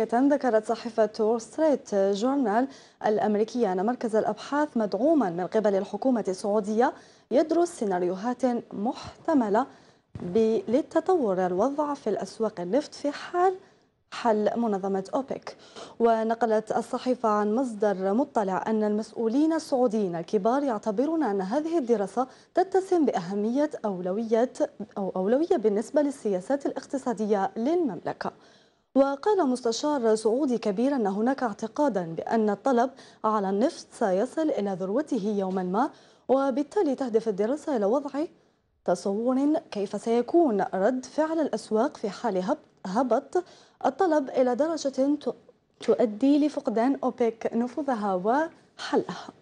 ذكرت صحيفة وول ستريت جورنال الأمريكية أن مركز الأبحاث مدعوما من قبل الحكومة السعودية يدرس سيناريوهات محتملة للتطور الوضع في الأسواق النفط في حال حل منظمة أوبك ونقلت الصحيفة عن مصدر مطلع أن المسؤولين السعوديين الكبار يعتبرون أن هذه الدراسة تتسم بأهمية أولوية أو أولوية بالنسبة للسياسات الاقتصادية للمملكة وقال مستشار سعودي كبير أن هناك اعتقادا بأن الطلب على النفط سيصل إلى ذروته يوما ما وبالتالي تهدف الدراسة إلى وضع تصور كيف سيكون رد فعل الأسواق في حال هبط الطلب إلى درجة تؤدي لفقدان أوبك نفوذها وحلها